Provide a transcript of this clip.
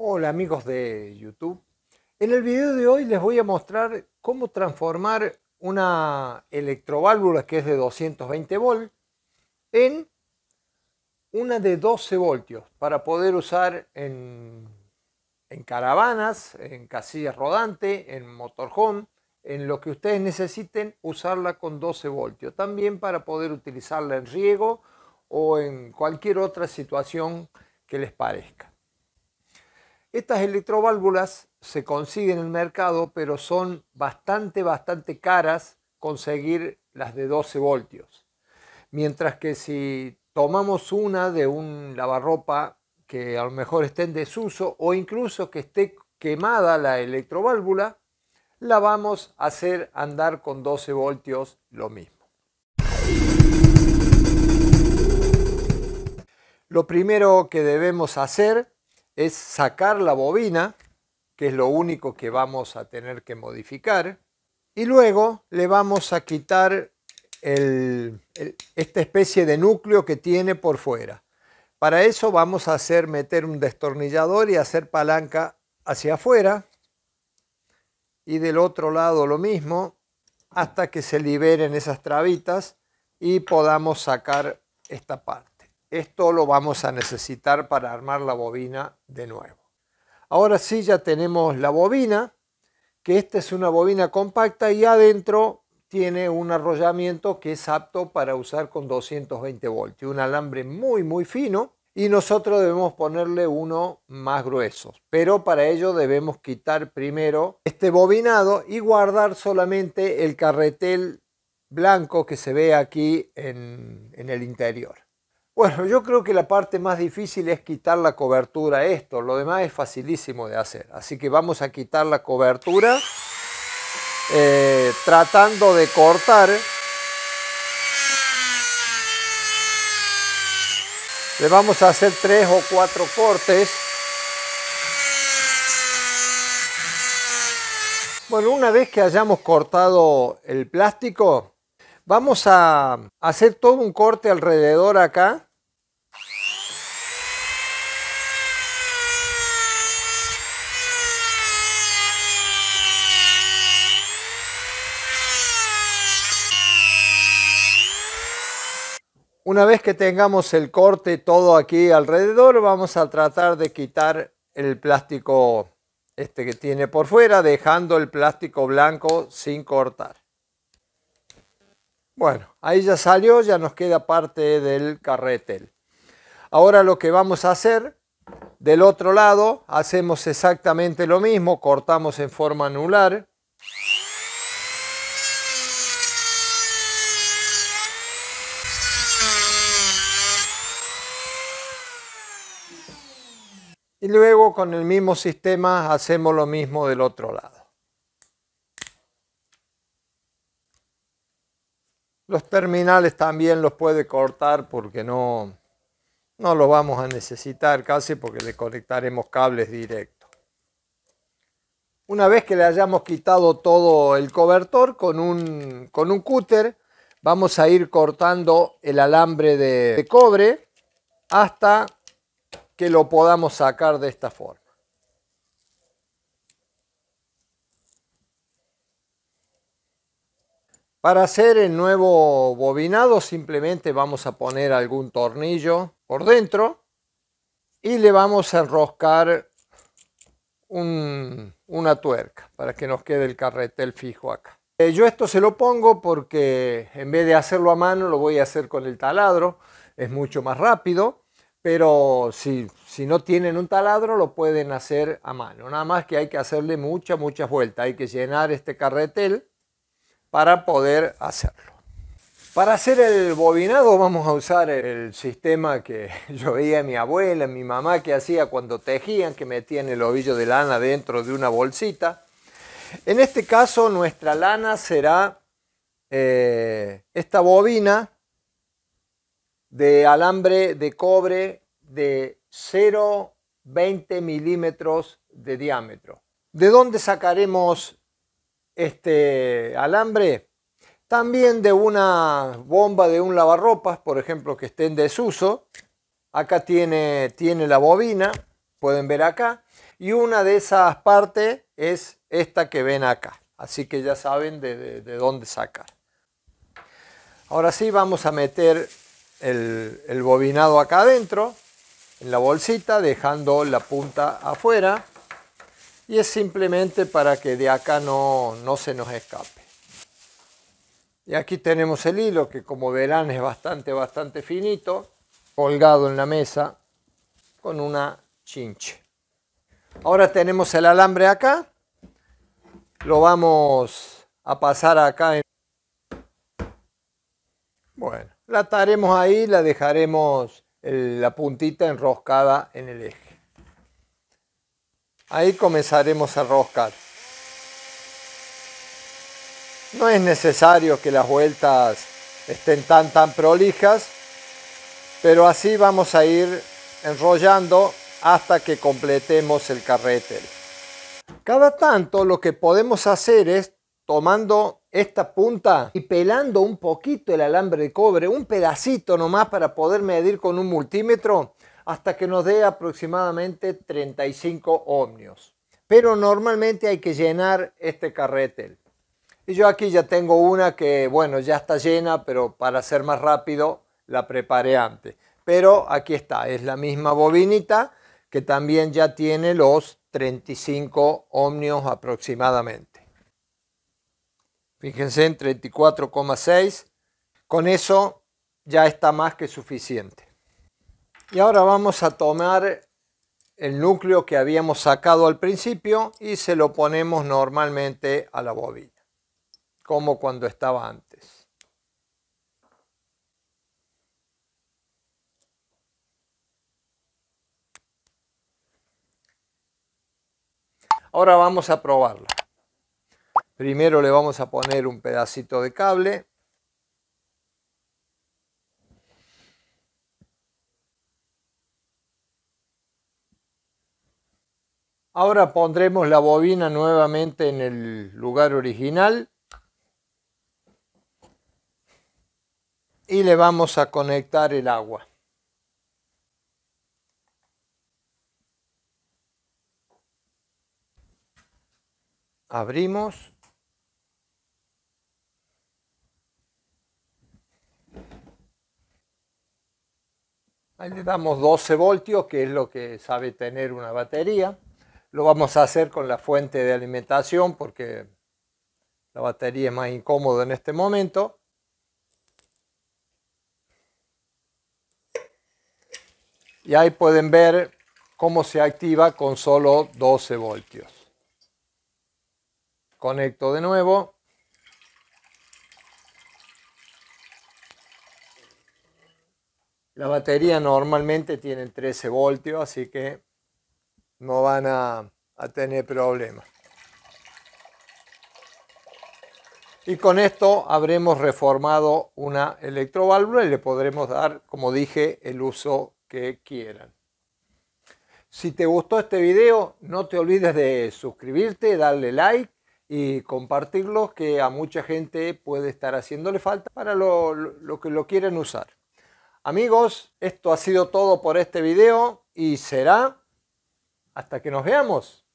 Hola amigos de YouTube. En el video de hoy les voy a mostrar cómo transformar una electroválvula que es de 220 volts en una de 12 voltios para poder usar en, en caravanas, en casillas rodantes, en motorhome, en lo que ustedes necesiten usarla con 12 voltios. También para poder utilizarla en riego o en cualquier otra situación que les parezca. Estas electroválvulas se consiguen en el mercado, pero son bastante, bastante caras conseguir las de 12 voltios. Mientras que si tomamos una de un lavarropa que a lo mejor esté en desuso o incluso que esté quemada la electroválvula, la vamos a hacer andar con 12 voltios lo mismo. Lo primero que debemos hacer es sacar la bobina, que es lo único que vamos a tener que modificar, y luego le vamos a quitar esta especie de núcleo que tiene por fuera. Para eso vamos a hacer meter un destornillador y hacer palanca hacia afuera. Y del otro lado lo mismo, hasta que se liberen esas trabitas y podamos sacar esta parte. Esto lo vamos a necesitar para armar la bobina de nuevo. Ahora sí ya tenemos la bobina, que esta es una bobina compacta y adentro tiene un arrollamiento que es apto para usar con 220 voltios, un alambre muy muy fino y nosotros debemos ponerle uno más grueso, pero para ello debemos quitar primero este bobinado y guardar solamente el carretel blanco que se ve aquí en, en el interior. Bueno, yo creo que la parte más difícil es quitar la cobertura esto. Lo demás es facilísimo de hacer. Así que vamos a quitar la cobertura eh, tratando de cortar. Le vamos a hacer tres o cuatro cortes. Bueno, una vez que hayamos cortado el plástico, vamos a hacer todo un corte alrededor acá Una vez que tengamos el corte todo aquí alrededor, vamos a tratar de quitar el plástico este que tiene por fuera, dejando el plástico blanco sin cortar. Bueno, ahí ya salió, ya nos queda parte del carretel. Ahora lo que vamos a hacer, del otro lado, hacemos exactamente lo mismo, cortamos en forma anular, Y luego con el mismo sistema hacemos lo mismo del otro lado. Los terminales también los puede cortar porque no, no los vamos a necesitar casi porque le conectaremos cables directos. Una vez que le hayamos quitado todo el cobertor con un, con un cúter, vamos a ir cortando el alambre de, de cobre hasta que lo podamos sacar de esta forma. Para hacer el nuevo bobinado simplemente vamos a poner algún tornillo por dentro y le vamos a enroscar una tuerca para que nos quede el carretel fijo acá. Eh, yo esto se lo pongo porque en vez de hacerlo a mano lo voy a hacer con el taladro, es mucho más rápido pero si, si no tienen un taladro lo pueden hacer a mano. Nada más que hay que hacerle muchas, muchas vueltas. Hay que llenar este carretel para poder hacerlo. Para hacer el bobinado vamos a usar el sistema que yo veía a mi abuela, a mi mamá que hacía cuando tejían, que metían el ovillo de lana dentro de una bolsita. En este caso nuestra lana será eh, esta bobina de alambre de cobre de 0,20 milímetros de diámetro. ¿De dónde sacaremos este alambre? También de una bomba de un lavarropas, por ejemplo, que esté en desuso. Acá tiene, tiene la bobina, pueden ver acá. Y una de esas partes es esta que ven acá. Así que ya saben de, dónde sacar. Ahora sí vamos a meter el, el bobinado acá adentro en la bolsita dejando la punta afuera y es simplemente para que de acá no, no se nos escape. Y aquí tenemos el hilo que como verán es bastante, bastante finito, colgado en la mesa con una chinche. Ahora tenemos el alambre acá, lo vamos a pasar acá. Bueno, la ataremos ahí, la dejaremos la puntita enroscada en el eje. Ahí comenzaremos a roscar No es necesario que las vueltas estén tan tan prolijas, pero así vamos a ir enrollando hasta que completemos el carretel. Cada tanto lo que podemos hacer es tomando esta punta y pelando un poquito el alambre de cobre, un pedacito nomás para poder medir con un multímetro hasta que nos dé aproximadamente 35 ohmios. Pero normalmente hay que llenar este carretel. Y yo aquí ya tengo una que, bueno, ya está llena, pero para ser más rápido la preparé antes. Pero aquí está, es la misma bobinita que también ya tiene los 35 ohmios aproximadamente. Fíjense en 34,6. Con eso ya está más que suficiente. Y ahora vamos a tomar el núcleo que habíamos sacado al principio y se lo ponemos normalmente a la bobina, como cuando estaba antes. Ahora vamos a probarlo. Primero le vamos a poner un pedacito de cable. Ahora pondremos la bobina nuevamente en el lugar original. Y le vamos a conectar el agua. Abrimos. Ahí le damos 12 voltios, que es lo que sabe tener una batería. Lo vamos a hacer con la fuente de alimentación porque la batería es más incómoda en este momento. Y ahí pueden ver cómo se activa con solo 12 voltios. Conecto de nuevo. La batería normalmente tiene 13 voltios, así que no van a, tener problemas. Y con esto habremos reformado una electroválvula y le podremos dar, como dije, el uso que quieran. Si te gustó este video, no te olvides de suscribirte, darle like y compartirlo, que a mucha gente puede estar haciéndole falta para lo, lo que lo quieren usar. Amigos, esto ha sido todo por este video y será hasta que nos veamos.